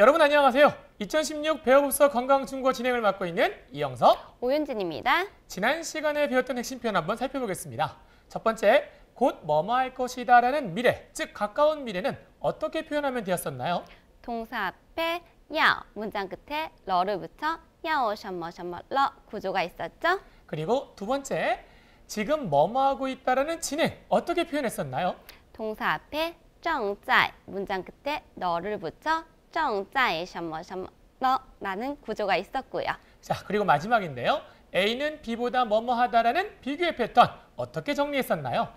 여러분 안녕하세요. 2016 배우부서 건강중고 진행을 맡고 있는 이영석, 오윤진입니다. 지난 시간에 배웠던 핵심 표현 한번 살펴보겠습니다. 첫 번째, 곧 뭐뭐 할 것이다 라는 미래, 즉 가까운 미래는 어떻게 표현하면 되었었나요? 동사 앞에 야 문장 끝에 러를 붙여 야오 셔머 셔머 러 구조가 있었죠? 그리고 두 번째, 지금 뭐뭐 하고 있다라는 진행 어떻게 표현했었나요? 동사 앞에 정자 문장 끝에 너를 붙여 정자의 셔머셔머 라는 구조가 있었고요. 자, 그리고 마지막인데요. A는 B보다 뭐뭐하다라는 비교의 패턴 어떻게 정리했었나요?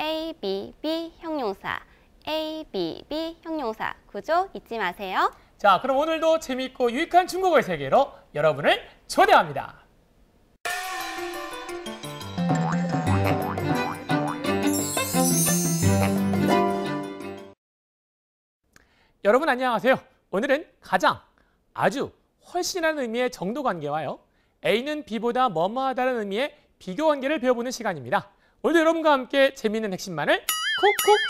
A, B, B 형용사, A, B, B 형용사 구조 잊지 마세요. 자, 그럼 오늘도 재미있고 유익한 중국어의 세계로 여러분을 초대합니다. 여러분 안녕하세요. 오늘은 가장, 아주, 훨씬이라는 의미의 정도 관계와요. A는 B보다 뭐뭐하다는 의미의 비교 관계를 배워보는 시간입니다. 오늘도 여러분과 함께 재미있는 핵심만을 콕콕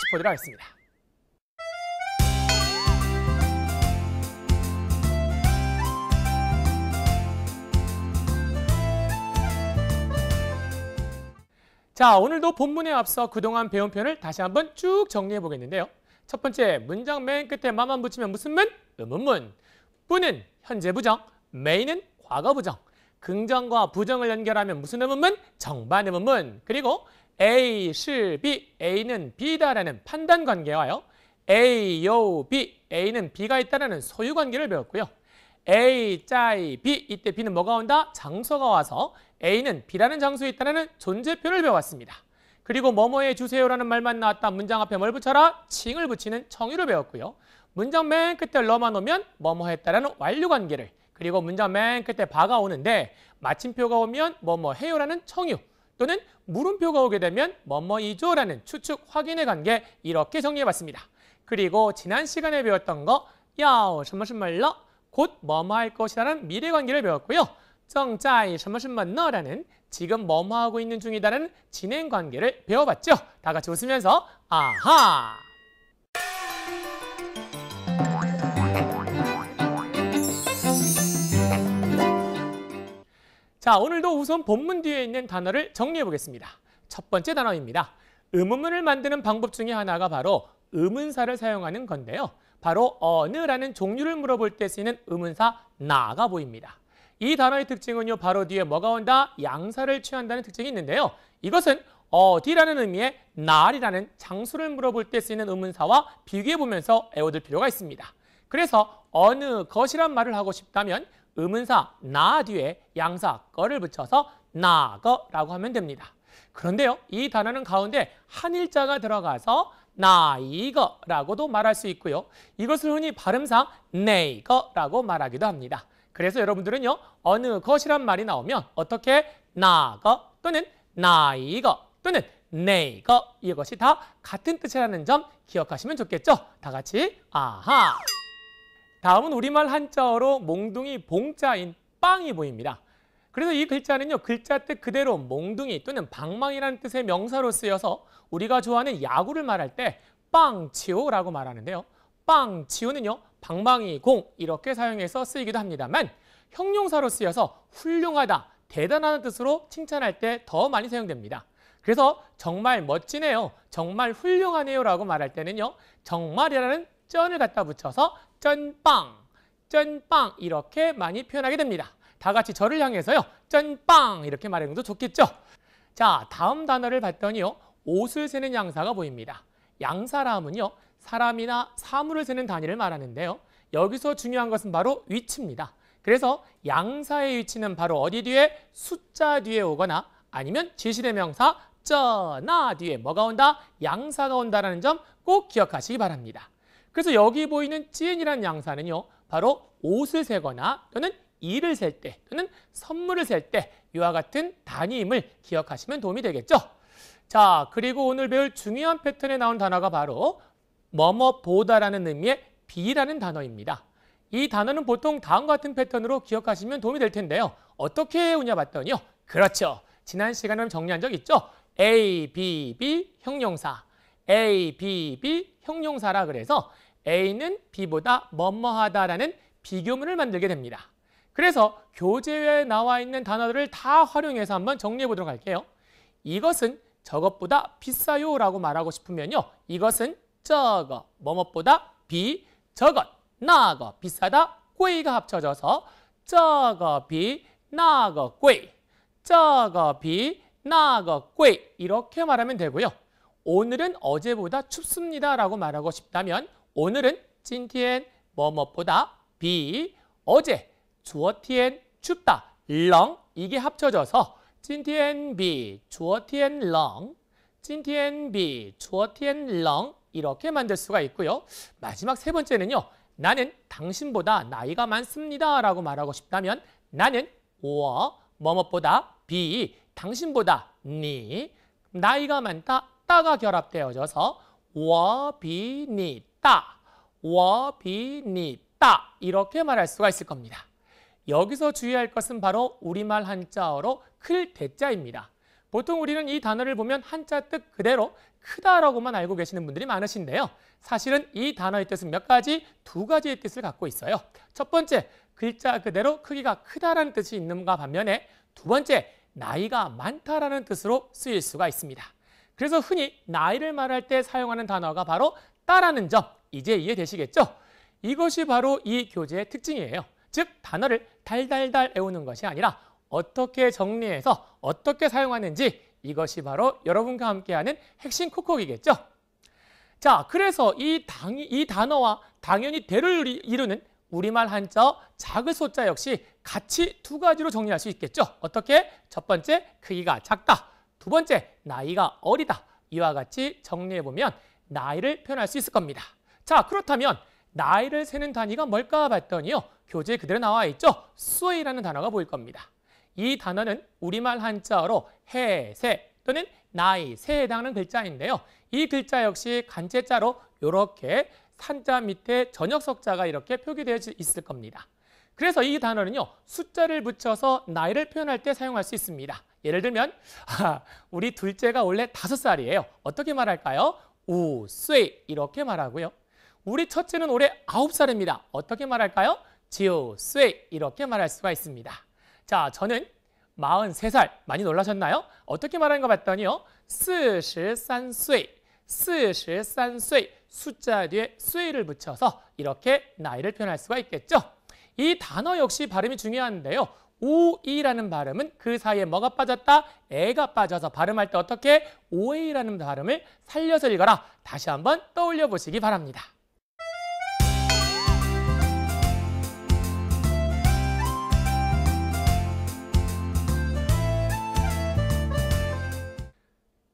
짚어드록 하겠습니다. 자, 오늘도 본문에 앞서 그동안 배운 표현을 다시 한번 쭉 정리해 보겠는데요. 첫 번째, 문장 맨 끝에 만만 붙이면 무슨 문? 음문문 뿌는 현재 부정, 메인은 과거 부정. 긍정과 부정을 연결하면 무슨 음문문 정반 의문문. 그리고 A, 실, B, A는 B다라는 판단 관계와요. A, 요, B, A는 B가 있다라는 소유 관계를 배웠고요. A, 짜이, B, 이때 B는 뭐가 온다? 장소가 와서 A는 B라는 장소에 있다는 존재표를 배웠습니다. 그리고 뭐뭐해 주세요라는 말만 나왔다. 문장 앞에 뭘 붙여라? 칭을 붙이는 청유를 배웠고요. 문장 맨 끝에 러만 오면 뭐뭐 했다라는 완료 관계를 그리고 문장 맨 끝에 바가 오는데 마침표가 오면 뭐뭐 해요라는 청유 또는 물음표가 오게 되면 뭐뭐이죠라는 추측 확인의 관계 이렇게 정리해봤습니다. 그리고 지난 시간에 배웠던 거 야오 什么是말러 곧 뭐뭐 할 것이라는 미래 관계를 배웠고요. 정자이 什么是么呢? 라는 지금 뭐뭐하고 있는 중이다라는 진행관계를 배워봤죠? 다 같이 웃으면서 아하! 자, 오늘도 우선 본문 뒤에 있는 단어를 정리해 보겠습니다. 첫 번째 단어입니다. 의문문을 만드는 방법 중에 하나가 바로 의문사를 사용하는 건데요. 바로 어느라는 종류를 물어볼 때 쓰이는 의문사 나가 보입니다. 이 단어의 특징은요. 바로 뒤에 뭐가 온다? 양사를 취한다는 특징이 있는데요. 이것은 어디라는 의미의 날이라는 장수를 물어볼 때 쓰이는 의문사와 비교해보면서 애워둘 필요가 있습니다. 그래서 어느 것이란 말을 하고 싶다면 의문사 나 뒤에 양사 거를 붙여서 나거라고 하면 됩니다. 그런데요, 이 단어는 가운데 한 일자가 들어가서 나이거라고도 말할 수 있고요. 이것을 흔히 발음상 네이거라고 말하기도 합니다. 그래서 여러분들은요. 어느 것이란 말이 나오면 어떻게 나거 또는 나이거 또는 네이거 이것이 다 같은 뜻이라는 점 기억하시면 좋겠죠? 다 같이 아하. 다음은 우리말 한자어로 몽둥이 봉자인 빵이 보입니다. 그래서 이 글자는요. 글자 뜻 그대로 몽둥이 또는 방망이라는 뜻의 명사로 쓰여서 우리가 좋아하는 야구를 말할 때 빵치오라고 말하는데요. 빵치오는요. 방망이, 공 이렇게 사용해서 쓰이기도 합니다만 형용사로 쓰여서 훌륭하다, 대단하다는 뜻으로 칭찬할 때 더 많이 사용됩니다. 그래서 정말 멋지네요, 정말 훌륭하네요 라고 말할 때는요. 정말이라는 쩐을 갖다 붙여서 쩐빵, 쩐빵 이렇게 많이 표현하게 됩니다. 다 같이 저를 향해서요. 쩐빵 이렇게 말하는 것도 좋겠죠. 자, 다음 단어를 봤더니요. 옷을 세는 양사가 보입니다. 양사라 함은요. 사람이나 사물을 세는 단위를 말하는데요. 여기서 중요한 것은 바로 위치입니다. 그래서 양사의 위치는 바로 어디 뒤에 숫자 뒤에 오거나 아니면 지시대명사 쩌나 뒤에 뭐가 온다? 양사가 온다라는 점 꼭 기억하시기 바랍니다. 그래서 여기 보이는 찌엔이라는 양사는요. 바로 옷을 세거나 또는 일을 셀 때 또는 선물을 셀 때 이와 같은 단위임을 기억하시면 도움이 되겠죠. 자, 그리고 오늘 배울 중요한 패턴에 나온 단어가 바로 뭐뭐보다라는 의미의 비라는 단어입니다. 이 단어는 보통 다음과 같은 패턴으로 기억하시면 도움이 될 텐데요. 어떻게 오냐 봤더니요. 그렇죠. 지난 시간에 정리한 적 있죠? A, B, B 형용사. A, B, B 형용사라 그래서 A는 B보다 뭐뭐하다라는 비교문을 만들게 됩니다. 그래서 교재에 나와 있는 단어들을 다 활용해서 한번 정리해 보도록 할게요. 이것은 저것보다 비싸요라고 말하고 싶으면요. 이것은 저거 뭐뭐보다비 저것 나거 비싸다 꼬이가 합쳐져서 저거 비 나거 꾀 저거 비 나거 꾀 이렇게 말하면 되고요. 오늘은 어제보다 춥습니다 라고 말하고 싶다면 오늘은 찐티엔 뭐뭐보다비 어제 주어티엔 춥다 렁 이게 합쳐져서 찐티엔 비 주어티엔 렁 찐티엔 비 주어티엔 렁 이렇게 만들 수가 있고요. 마지막 세 번째는요. 나는 당신보다 나이가 많습니다. 라고 말하고 싶다면 나는 or 뭐뭐보다 be, 당신보다 니, 나이가 많다, 따가 결합되어져서 or b 니, 따, or b 니, 따 이렇게 말할 수가 있을 겁니다. 여기서 주의할 것은 바로 우리말 한자어로 클 대자입니다. 보통 우리는 이 단어를 보면 한자 뜻 그대로 크다라고만 알고 계시는 분들이 많으신데요. 사실은 이 단어의 뜻은 몇 가지, 두 가지의 뜻을 갖고 있어요. 첫 번째, 글자 그대로 크기가 크다라는 뜻이 있는가 반면에 두 번째, 나이가 많다라는 뜻으로 쓰일 수가 있습니다. 그래서 흔히 나이를 말할 때 사용하는 단어가 바로 따라는 점, 이제 이해되시겠죠? 이것이 바로 이 교재의 특징이에요. 즉, 단어를 달달달 외우는 것이 아니라 어떻게 정리해서 어떻게 사용하는지 이것이 바로 여러분과 함께하는 핵심 콕콕이겠죠. 자, 그래서 이, 당, 이 단어와 당연히 대를 이루는 우리말 한자 작은 소자 역시 같이 두 가지로 정리할 수 있겠죠. 어떻게? 첫 번째, 크기가 작다. 두 번째, 나이가 어리다. 이와 같이 정리해보면 나이를 표현할 수 있을 겁니다. 자, 그렇다면 나이를 세는 단위가 뭘까 봤더니요. 교재 그대로 나와 있죠. 수이라는 에 단어가 보일 겁니다. 이 단어는 우리말 한자어로 해세 또는 나이세에 해당하는 글자인데요. 이 글자 역시 간제자로 이렇게 산자 밑에 전역석자가 이렇게 표기되어 있을 겁니다. 그래서 이 단어는요. 숫자를 붙여서 나이를 표현할 때 사용할 수 있습니다. 예를 들면 아, 우리 둘째가 원래 다섯 살이에요. 어떻게 말할까요? 우쇠 이렇게 말하고요. 우리 첫째는 올해 아홉 살입니다. 어떻게 말할까요? 지오쇠 이렇게 말할 수가 있습니다. 자, 저는 43살 많이 놀라셨나요? 어떻게 말하는 거 봤더니요. 43岁, 43岁 숫자 뒤에 쇠를 붙여서 이렇게 나이를 표현할 수가 있겠죠. 이 단어 역시 발음이 중요한데요. 오이라는 발음은 그 사이에 뭐가 빠졌다? 애가 빠져서 발음할 때 어떻게 오이라는 발음을 살려서 읽어라. 다시 한번 떠올려 보시기 바랍니다.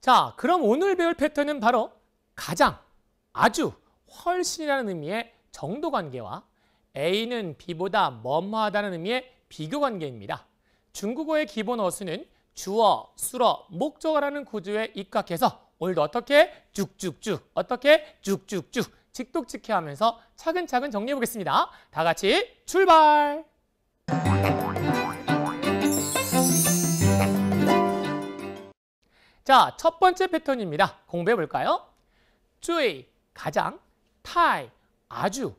자, 그럼 오늘 배울 패턴은 바로 가장, 아주, 훨씬이라는 의미의 정도 관계와 A는 B보다 머머하다는 의미의 비교 관계입니다. 중국어의 기본 어수는 주어, 수어, 목적어라는 구조에 입각해서 오늘도 어떻게 쭉쭉쭉, 어떻게 쭉쭉쭉 직독직해 하면서 차근차근 정리해 보겠습니다. 다 같이 출발! 자, 첫 번째 패턴입니다. 공부해 볼까요? 쯔이, 가장, 타이, 아주,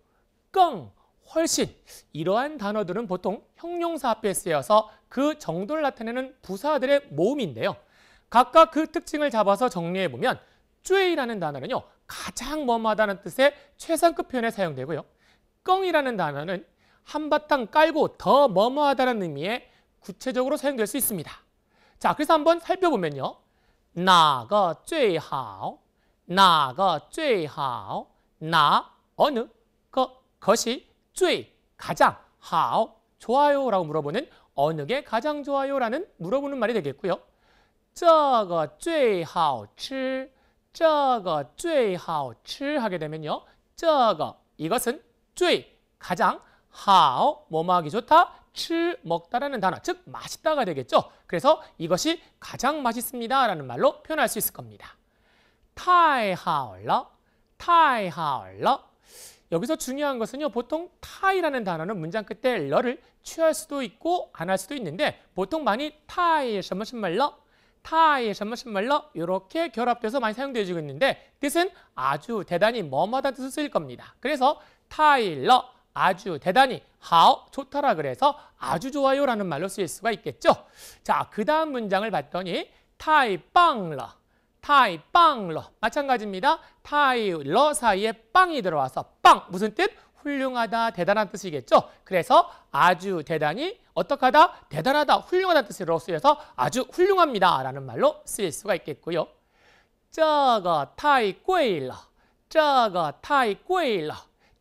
껑, 훨씬 이러한 단어들은 보통 형용사 앞에 쓰여서 그 정도를 나타내는 부사들의 모음인데요. 각각 그 특징을 잡아서 정리해보면 쯔이라는 단어는요. 가장 머하다는 뜻의 최상급 표현에 사용되고요. 껑이라는 단어는 한바탕 깔고 더 머머하다는 의미에 구체적으로 사용될 수 있습니다. 자, 그래서 한번 살펴보면요. 哪个最好哪个最好哪 어느 个 것이 쯔 가장 하오 좋아요라고 물어보는 어느 게 가장 좋아요라는 물어보는 말이 되겠고요. 这个最好吃,这个最好吃 하게 되면요. 这个 이것은 쯔 가장 하오 뭐뭐 하기 좋다. 츠 먹다라는 단어, 즉 맛있다가 되겠죠. 그래서 이것이 가장 맛있습니다라는 말로 표현할 수 있을 겁니다. 타이하얼러, 타이하얼러. 여기서 중요한 것은요. 보통 타이라는 단어는 문장 끝에 러를 취할 수도 있고 안 할 수도 있는데 보통 많이 타이 셔머신말러 타이 셔머신말러 이렇게 결합돼서 많이 사용되어지고 있는데 뜻은 아주 대단히 뭐뭐다 뜻을 쓰일 겁니다. 그래서 타이러 아주 대단히 하오 좋더라 그래서 아주 좋아요라는 말로 쓰일 수가 있겠죠. 자, 그다음 문장을 봤더니 타이 빵러 타이 빵러 마찬가지입니다. 타이 러 사이에 빵이 들어와서 빵 무슨 뜻? 훌륭하다, 대단한 뜻이겠죠. 그래서 아주 대단히 어떡하다, 대단하다, 훌륭하다 뜻으로 쓰여서 아주 훌륭합니다 라는 말로 쓰일 수가 있겠고요. 저거 타이 꼬일러, 저거 타이 꼬일러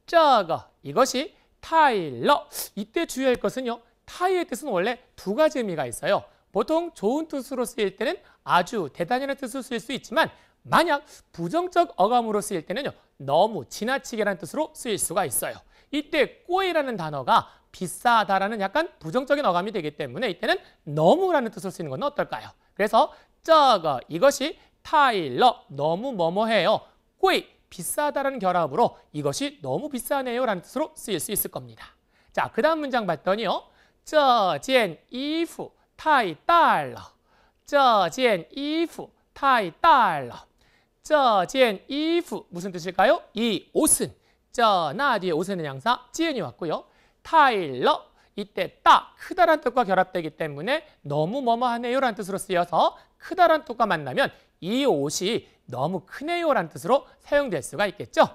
저거 이것이 타일러 이때 주의할 것은요 타이의 뜻은 원래 두 가지 의미가 있어요 보통 좋은 뜻으로 쓰일 때는 아주 대단히라는 뜻으로 쓰일 수 있지만 만약 부정적 어감으로 쓰일 때는요 너무 지나치게라는 뜻으로 쓰일 수가 있어요 이때 꼬이라는 단어가 비싸다라는 약간 부정적인 어감이 되기 때문에 이때는 너무라는 뜻으로 쓰이는 건 어떨까요? 그래서 저거 이것이 타일러 너무 뭐뭐해요 꼬이 비싸다라는 결합으로 이것이 너무 비싸네요 라는 뜻으로 쓰일 수 있을 겁니다. 자, 그 다음 문장 봤더니요. 这件衣服太大了.这件衣服太大了.这件衣服 무슨 뜻일까요? 이 옷은 저 나 뒤에 옷에는 양사 见이 왔고요. 타일러 이때 따 크다란 뜻과 결합되기 때문에 너무 뭐뭐하네요라는 뜻으로 쓰여서 크다란 뜻과 만나면 이 옷이 너무 크네요란 뜻으로 사용될 수가 있겠죠.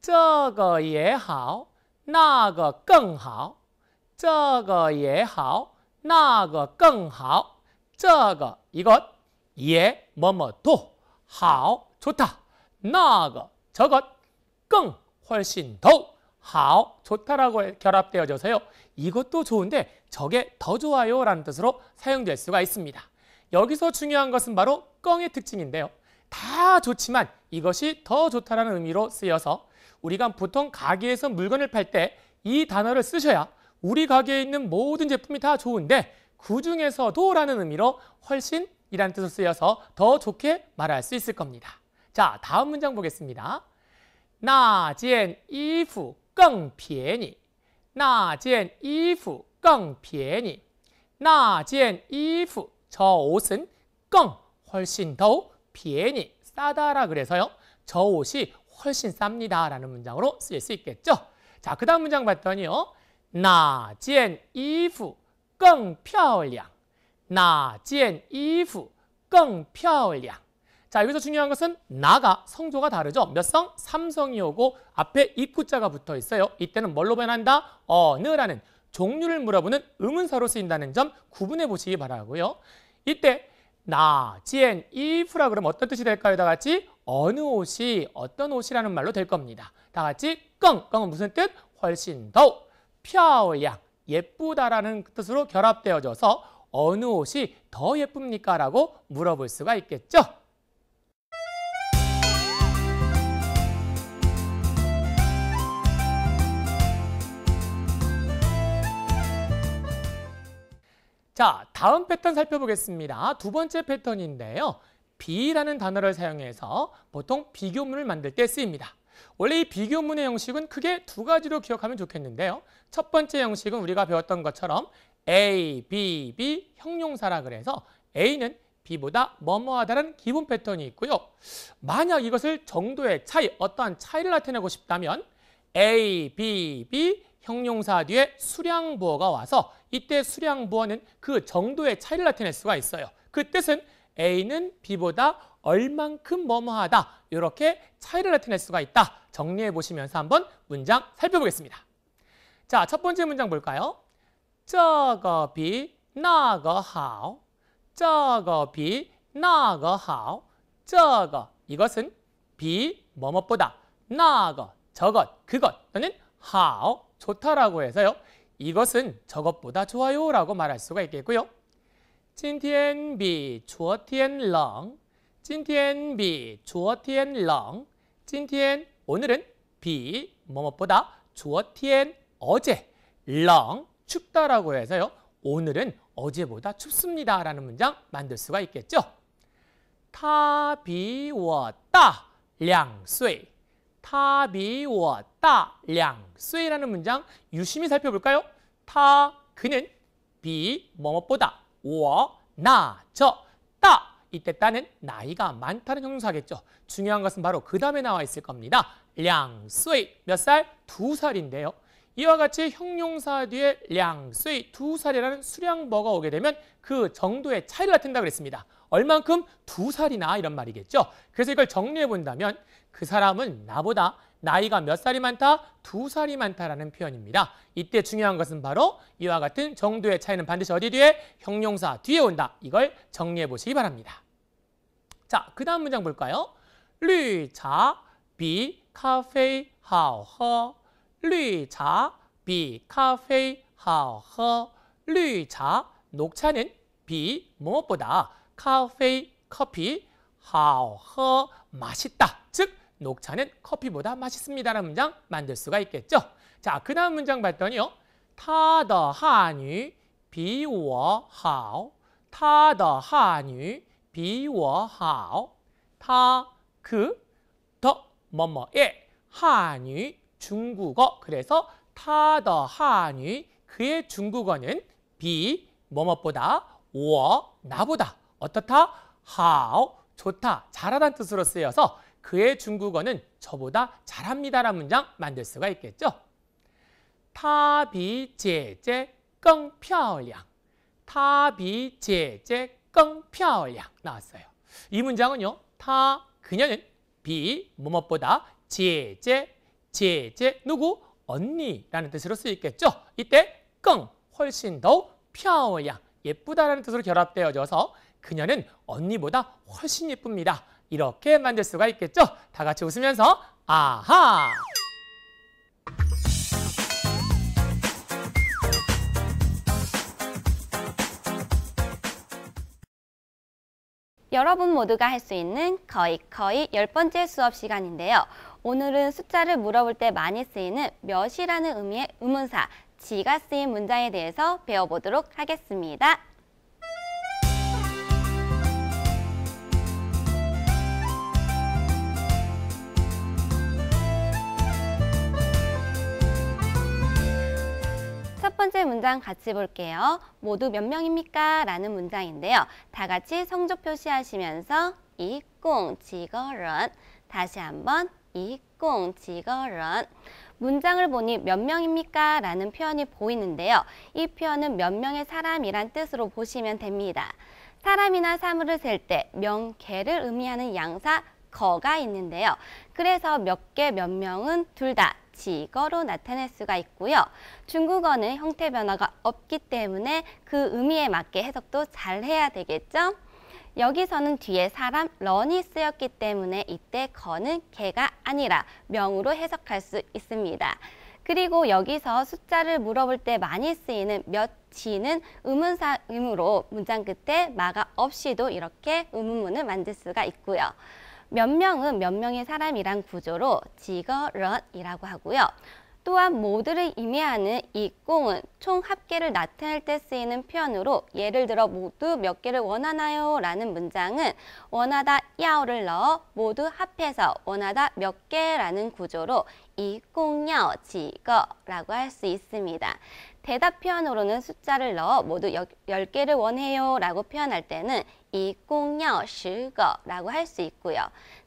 这个也好,那个更好,这个也好,那个更好,这个 이것, 예, 뭐뭐, 도, 好, 좋다, 那个 저것, 更 훨씬 더욱, 好 좋다라고 결합되어져서요. 이것도 좋은데 저게 더 좋아요라는 뜻으로 사용될 수가 있습니다. 여기서 중요한 것은 바로 껑의 특징인데요. 다 좋지만 이것이 더 좋다라는 의미로 쓰여서 우리가 보통 가게에서 물건을 팔 때 이 단어를 쓰셔야 우리 가게에 있는 모든 제품이 다 좋은데 그 중에서도 라는 의미로 훨씬 이란 뜻을 쓰여서 더 좋게 말할 수 있을 겁니다. 자, 다음 문장 보겠습니다. 나젠 이후 껑便宜 나젠 이프 껑便宜 나젠 이프 저 옷은 껑 훨씬 더욱 비엔이 싸다라 그래서요. 저 옷이 훨씬 쌉니다 라는 문장으로 쓰일 수 있겠죠. 자, 그 다음 문장 봤더니요. 나젠 이후 껑 표량 나젠 이후 껑 표량 자, 여기서 중요한 것은 나가 성조가 다르죠. 몇 성? 삼성이 오고 앞에 입구자가 붙어 있어요. 이때는 뭘로 변한다? 어느라는 종류를 물어보는 의문사로 쓰인다는 점 구분해 보시기 바라고요. 이때 나, 지엔, 이프라 그러면 어떤 뜻이 될까요? 다 같이 어느 옷이 어떤 옷이라는 말로 될 겁니다. 다 같이 껑, 껑은 무슨 뜻? 훨씬 더욱, 펴양, 예쁘다라는 뜻으로 결합되어져서 어느 옷이 더 예쁩니까? 라고 물어볼 수가 있겠죠. 자, 다음 패턴 살펴보겠습니다. 두 번째 패턴인데요. 비라는 단어를 사용해서 보통 비교문을 만들 때 쓰입니다. 원래 이 비교문의 형식은 크게 두 가지로 기억하면 좋겠는데요. 첫 번째 형식은 우리가 배웠던 것처럼 A, B, B 형용사라 그래서 A는 B보다 뭐뭐하다라는 기본 패턴이 있고요. 만약 이것을 정도의 차이, 어떠한 차이를 나타내고 싶다면 A, B, B 형용사 뒤에 수량부어가 와서 이때 수량 부호은그 정도의 차이를 나타낼 수가 있어요. 그 뜻은 A는 B보다 얼만큼 뭐뭐하다 이렇게 차이를 나타낼 수가 있다. 정리해 보시면서 한번 문장 살펴보겠습니다. 자, 첫 번째 문장 볼까요? 저거 비 나거 하오 저거 비 나거 하오 저거 이것은 비 뭐뭐보다 나거 저것 그것 또는 하오 좋다라고 해서요. 이것은 저것보다 좋아요 라고 말할 수가 있겠고요. 今天比昨天冷,今天比昨天冷,今天 오늘은 비 뭐뭐보다 昨天 어제, 冷 춥다라고 해서요. 오늘은 어제보다 춥습니다 라는 문장 만들 수가 있겠죠. 他比我大两岁 타비워따 량쇠라는 문장 유심히 살펴볼까요? 타 그는 비 뭐뭐보다 워 나저 따 이때 따는 나이가 많다는 형용사겠죠. 중요한 것은 바로 그 다음에 나와 있을 겁니다. 량쇠 몇 살? 두 살인데요. 이와 같이 형용사 뒤에 량쇠 두 살이라는 수량버가 오게 되면 그 정도의 차이를 나타낸다 고 그랬습니다. 얼만큼 두 살이나 이런 말이겠죠. 그래서 이걸 정리해 본다면 그 사람은 나보다 나이가 몇 살이 많다? 두 살이 많다라는 표현입니다. 이때 중요한 것은 바로 이와 같은 정도의 차이는 반드시 어디 뒤에? 형용사 뒤에 온다. 이걸 정리해 보시기 바랍니다. 자, 그 다음 문장 볼까요? 绿茶比咖啡好喝绿茶比咖啡 하허 绿茶 녹차는 비 무엇보다 카페 커피 하허 맛있다 즉 녹차는 커피보다 맛있습니다라는 문장 만들 수가 있겠죠. 자, 그 다음 문장 봤더니요. 타더 한유 비워 하오 타더 한유 비워 하오 타 그 더 뭐뭐의 한유 중국어 그래서 타더 한유 그의 중국어는 비 뭐뭐보다 워 나보다 어떻다 하오 좋다 잘하다는 뜻으로 쓰여서 그의 중국어는 저보다 잘합니다라는 문장 만들 수가 있겠죠. 타비 제제 껑漂亮. 타비 제제 껑漂亮 나왔어요. 이 문장은요. 타 그녀는 비 무엇보다 제제 제제 누구 언니라는 뜻으로 쓰이겠죠. 이때 껑 훨씬 더漂亮 예쁘다라는 뜻으로 결합되어져서 그녀는 언니보다 훨씬 예쁩니다. 이렇게 만들 수가 있겠죠? 다 같이 웃으면서 아하! 여러분 모두가 할 수 있는 거의 거의 열 번째 수업 시간인데요. 오늘은 숫자를 물어볼 때 많이 쓰이는 몇이라는 의미의 의문사, 지가 쓰인 문장에 대해서 배워보도록 하겠습니다. 번째 문장 같이 볼게요. 모두 몇 명입니까? 라는 문장인데요. 다 같이 성적 표시하시면서 이 꽁 지거런 다시 한번 이 꽁 지거런 문장을 보니 몇 명입니까? 라는 표현이 보이는데요. 이 표현은 몇 명의 사람이란 뜻으로 보시면 됩니다. 사람이나 사물을 셀 때 명, 개를 의미하는 양사 거가 있는데요. 그래서 몇 개, 몇 명은 둘다 지거로 나타낼 수가 있고요. 중국어는 형태 변화가 없기 때문에 그 의미에 맞게 해석도 잘 해야 되겠죠? 여기서는 뒤에 사람 런이 쓰였기 때문에 이때 거는 개가 아니라 명으로 해석할 수 있습니다. 그리고 여기서 숫자를 물어볼 때 많이 쓰이는 몇지는 의문사음으로 문장 끝에 마가 없이도 이렇게 의문문을 만들 수가 있고요. 몇 명은 몇 명의 사람이란 구조로 지거런이라고 하고요. 또한 모두를 의미하는 이 꽁은 총 합계를 나타낼 때 쓰이는 표현으로 예를 들어 모두 몇 개를 원하나요? 라는 문장은 원하다 야오를 넣어 모두 합해서 원하다 몇 개라는 구조로 이 꽁야오 지거라고 할 수 있습니다. 대답 표현으로는 숫자를 넣어 모두 열개를 원해요 라고 표현할 때는 이꽁여十거라고 할 수 있고요.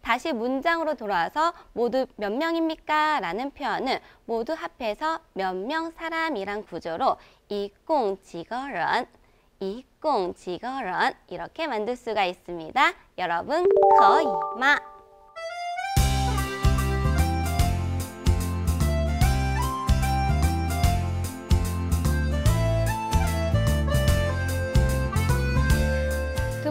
다시 문장으로 돌아와서 모두 몇 명입니까? 라는 표현은 모두 합해서 몇 명 사람이란 구조로 이꽁지거런 이꽁지거런 이렇게 만들 수가 있습니다. 여러분 거의마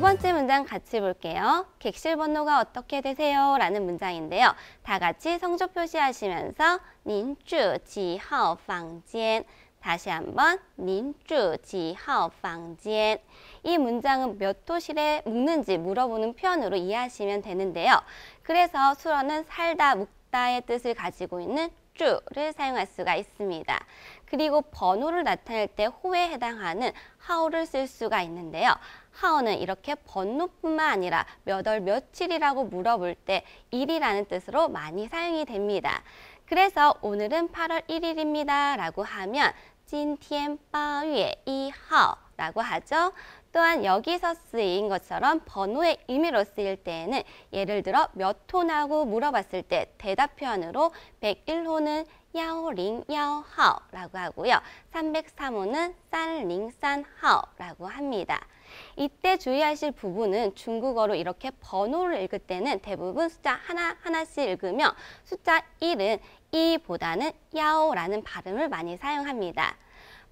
번째 문장 같이 볼게요. 객실 번호가 어떻게 되세요? 라는 문장인데요. 다 같이 성조 표시하시면서 您住几号房间 다시 한번 您住几号房间이 문장은 몇 호실에 묵는지 물어보는 표현으로 이해하시면 되는데요. 그래서 수어는 살다, 묵다의 뜻을 가지고 있는 쭈를 사용할 수가 있습니다. 그리고 번호를 나타낼 때 호에 해당하는 하오를 쓸 수가 있는데요. 하어는 이렇게 번호뿐만 아니라 몇월 며칠이라고 물어볼 때 일이라는 뜻으로 많이 사용이 됩니다. 그래서 오늘은 8월 1일입니다 라고 하면 찐티엔 今天 8월 1일 라고 하죠. 또한 여기서 쓰인 것처럼 번호의 의미로 쓰일 때에는 예를 들어 몇 호나고 물어봤을 때 대답 표현으로 101호는 1010호라고 하고요. 303호는 303호라고 합니다. 이때 주의하실 부분은 중국어로 이렇게 번호를 읽을 때는 대부분 숫자 하나하나씩 읽으며 숫자 1은 이보다는 야오라는 발음을 많이 사용합니다.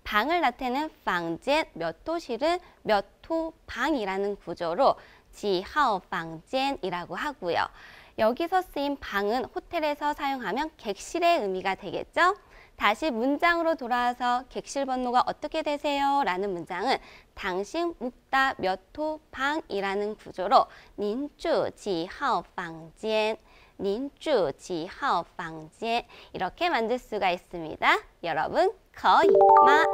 방을 나타내는 방제 몇도실은몇 호방이라는 구조로 지하오 방젠이라고 하고요. 여기서 쓰인 방은 호텔에서 사용하면 객실의 의미가 되겠죠? 다시 문장으로 돌아와서 객실 번호가 어떻게 되세요? 라는 문장은 당신 묵다 몇 호 방이라는 구조로 닌주 지하오 방젠 닌주 지하오 방젠 이렇게 만들 수가 있습니다. 여러분 거의 마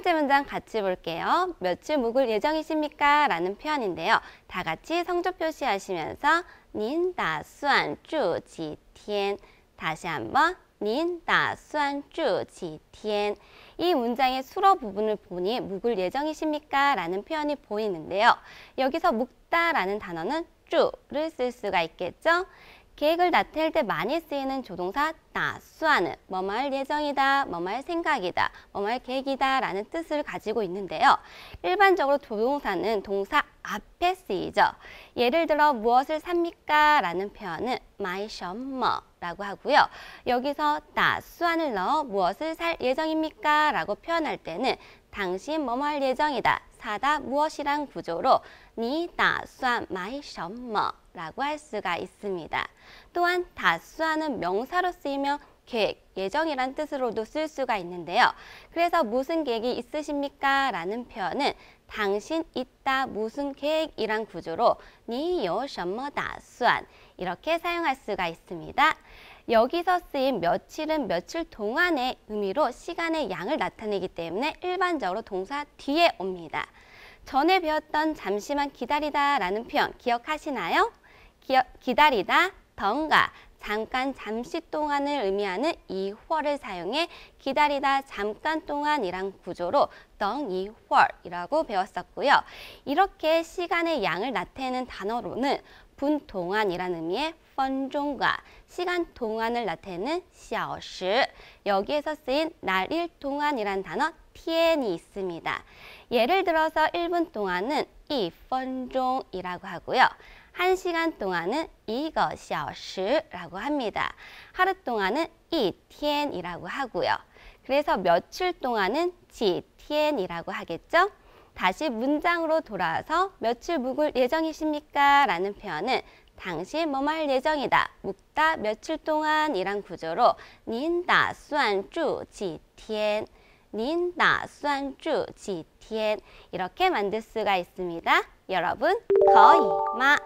번째 문장 같이 볼게요. 며칠 묵을 예정이십니까? 라는 표현인데요. 다 같이 성조 표시하시면서 닌 다수안 주 지텐 다시 한번 닌 다수안 주 지텐 이 문장의 수로 부분을 보니 묵을 예정이십니까? 라는 표현이 보이는데요. 여기서 묵다라는 단어는 쭈를 쓸 수가 있겠죠. 계획을 나타낼 때 많이 쓰이는 조동사 나수하는 뭐뭐 할 예정이다, 뭐뭐 할 생각이다, 뭐뭐 할 계획이다 라는 뜻을 가지고 있는데요. 일반적으로 조동사는 동사 앞에 쓰이죠. 예를 들어 무엇을 삽니까? 라는 표현은 my s h 머 라고 하고요. 여기서 나수안을 넣어 무엇을 살 예정입니까? 라고 표현할 때는 당신 뭐뭐 할 예정이다. 사다 무엇이란 구조로 니 다수한 마이 셔머 라고 할 수가 있습니다. 또한 다수한는 명사로 쓰이면 계획, 예정이란 뜻으로도 쓸 수가 있는데요. 그래서 무슨 계획이 있으십니까? 라는 표현은 당신 있다 무슨 계획이란 구조로 니요 셔머 다수한 이렇게 사용할 수가 있습니다. 여기서 쓰인 며칠은 며칠 동안의 의미로 시간의 양을 나타내기 때문에 일반적으로 동사 뒤에 옵니다. 전에 배웠던 잠시만 기다리다 라는 표현 기억하시나요? 기어, 기다리다, 덩가 잠깐 잠시 동안을 의미하는 이월을 사용해 기다리다 잠깐 동안이란 구조로 덩이월이라고 배웠었고요. 이렇게 시간의 양을 나타내는 단어로는 분 동안이라는 의미의 펀종과 시간 동안을 나타내는 시아시 여기에서 쓰인 날일 동안이란 단어 티엔이 있습니다. 예를 들어서 1분 동안은 이분종이라고 하고요. 1시간 동안은 1个小时라고 합니다. 하루 동안은 이티엔이라고 하고요. 그래서 며칠 동안은 지티엔이라고 하겠죠? 다시 문장으로 돌아와서 며칠 묵을 예정이십니까? 라는 표현은 당시 뭐말 예정이다. 묵다 며칠 동안 이란 구조로 닌打算住几天 닌打算住几天 이렇게 만들 수가 있습니다. 여러분 거의 마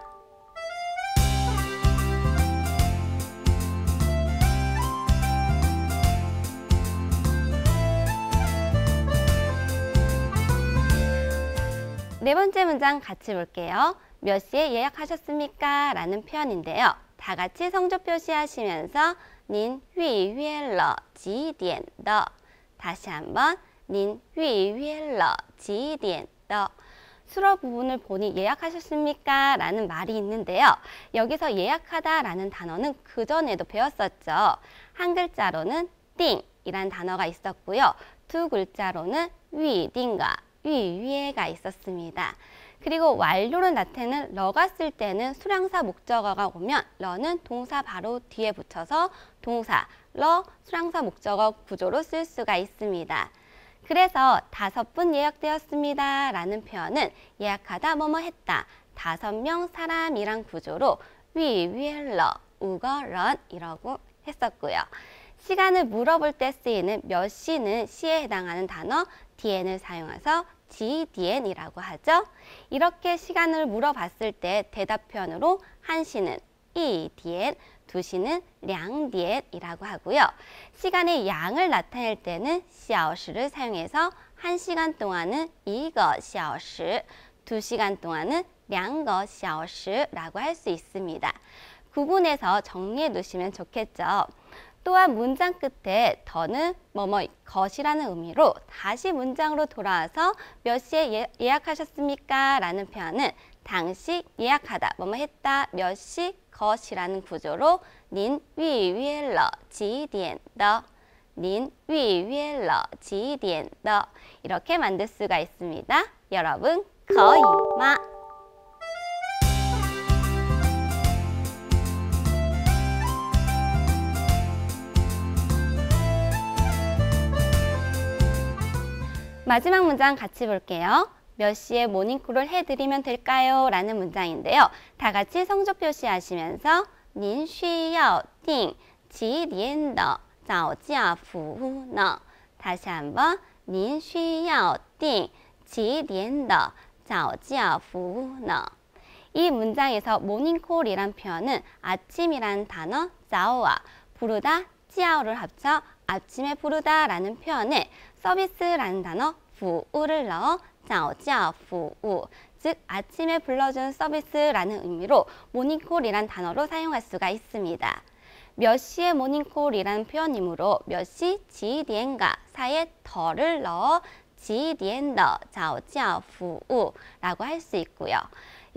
네 번째 문장 같이 볼게요. 몇 시에 예약하셨습니까? 라는 표현인데요. 다 같이 성조 표시하시면서 닌휘위엘러 지디엔더 다시 한번 닌휘위엘러 지디엔더 수로 부분을 보니 예약하셨습니까? 라는 말이 있는데요. 여기서 예약하다 라는 단어는 그전에도 배웠었죠. 한 글자로는 띵 이란 단어가 있었고요. 두 글자로는 위딩과 위위에가 있었습니다. 그리고 완료를 나타내는 러가 쓸 때는 수량사 목적어가 오면 러는 동사 바로 뒤에 붙여서 동사, 러, 수량사 목적어 구조로 쓸 수가 있습니다. 그래서 다섯 분 예약되었습니다 라는 표현은 예약하다 뭐뭐 했다, 다섯 명 사람이란 구조로 위, 위에 러, 우거, 런 이라고 했었고요. 시간을 물어볼 때 쓰이는 몇 시는 시에 해당하는 단어, DN을 사용해서 GDN이라고 하죠. 이렇게 시간을 물어봤을 때 대답 표현으로 한시는 1DN, e 2시는 2DN이라고 하고요. 시간의 양을 나타낼 때는 小时를 사용해서 1시간 동안은 1个小时, 2시간 동안은 2个小时라고 할 수 있습니다. 구분해서 정리해 놓으시면 좋겠죠. 또한 문장 끝에 더는 뭐뭐 것이라는 의미로 다시 문장으로 돌아와서 몇 시에 예, 예약하셨습니까? 라는 표현은 당시 예약하다, 뭐뭐 했다, 몇 시 것이라는 구조로 닌 위위엘러 지디엔더 닌위위러 지디엔더 이렇게 만들 수가 있습니다. 여러분 거의 마 마지막 문장 같이 볼게요. 몇 시에 모닝콜을 해드리면 될까요? 라는 문장인데요. 다 같이 성적 표시하시면서 您需要定几点的早教服务呢? 아, 다시 한번 您需要定几点的早教服务呢?이 아, 문장에서 모닝콜이란 표현은 아침이란 단어 자오와 부르다 지아오를 합쳐 아침에 부르다라는 표현에 서비스라는 단어 부우를 넣어 짜오짜 부우 즉 아침에 불러준 서비스라는 의미로 모닝콜이란 단어로 사용할 수가 있습니다. 몇 시에 모닝콜이라는 표현이므로 몇 시 지디엔가 사이에 더를 넣어 지디엔더 자오지아 후우라고 할 수 있고요.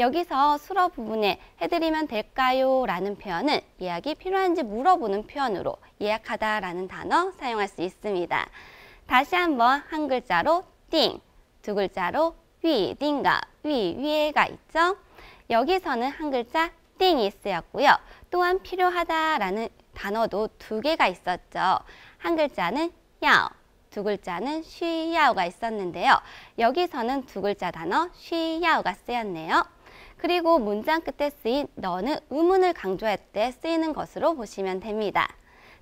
여기서 수로 부분에 해드리면 될까요? 라는 표현은 예약이 필요한지 물어보는 표현으로 예약하다 라는 단어 사용할 수 있습니다. 다시 한번 한 글자로 띵, 두 글자로 위띵과 위위에가 있죠. 여기서는 한 글자 띵이 쓰였고요. 또한 필요하다라는 단어도 두 개가 있었죠. 한 글자는 야오, 두 글자는 쉬야오가 있었는데요. 여기서는 두 글자 단어 쉬야오가 쓰였네요. 그리고 문장 끝에 쓰인 너는 의문을 강조할 때 쓰이는 것으로 보시면 됩니다.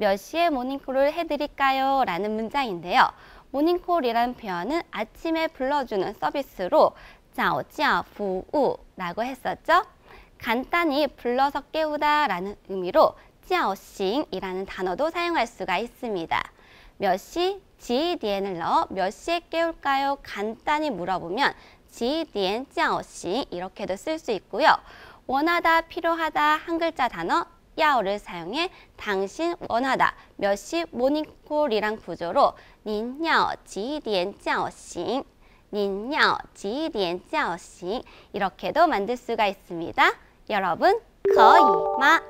몇 시에 모닝콜을 해드릴까요? 라는 문장인데요. 모닝콜이라는 표현은 아침에 불러주는 서비스로 짜오짜 어, 부우라고 했었죠. 간단히 불러서 깨우다 라는 의미로 짜오싱이라는 어, 단어도 사용할 수가 있습니다. 몇 시, 지디엔을 넣어 몇 시에 깨울까요? 간단히 물어보면 지디엔 짜오싱 어, 이렇게도 쓸 수 있고요. 원하다, 필요하다, 한 글자 단어 야오를 사용해 당신 원하다 몇 시 모닝콜이란 구조로 닌야오 지디엔 짜오싱 닌야오 지디엔 짜오싱 이렇게도 만들 수가 있습니다. 여러분 거이마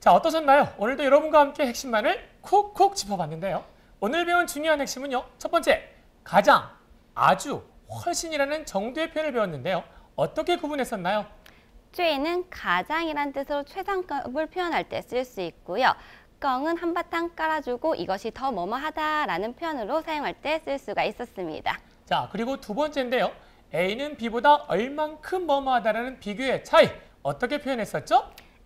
자 어떠셨나요? 오늘도 여러분과 함께 핵심만을 콕콕 짚어봤는데요. 오늘 배운 중요한 핵심은요. 첫 번째 가장, 아주, 훨씬이라는 정도의 표현을 배웠는데요. 어떻게 구분했었나요? 속죄는 가장이란 뜻으로 최상급을 표현할 때 쓸 수 있고요. 껑은 한바탕 깔아주고 이것이 더 뭐뭐하다라는 표현으로 사용할 때 쓸 수가 있었습니다. 자, 그리고 두 번째인데요. A는 B보다 얼만큼 뭐뭐하다라는 비교의 차이 어떻게 표현했었죠?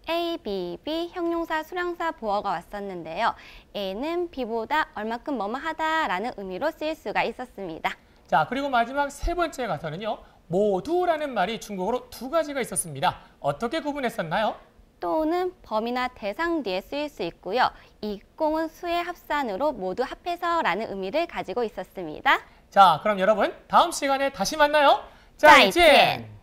A, B, B 형용사, 수량사, 보어가 왔었는데요. A는 B보다 얼만큼 뭐뭐하다라는 의미로 쓸 수가 있었습니다. 자, 그리고 마지막 세 번째 가서는요. 모두라는 말이 중국어로 두 가지가 있었습니다. 어떻게 구분했었나요? 또는 범위나 대상 뒤에 쓰일 수 있고요. 이공은 수의 합산으로 모두 합해서라는 의미를 가지고 있었습니다. 자, 그럼 여러분 다음 시간에 다시 만나요. 자, 이젠!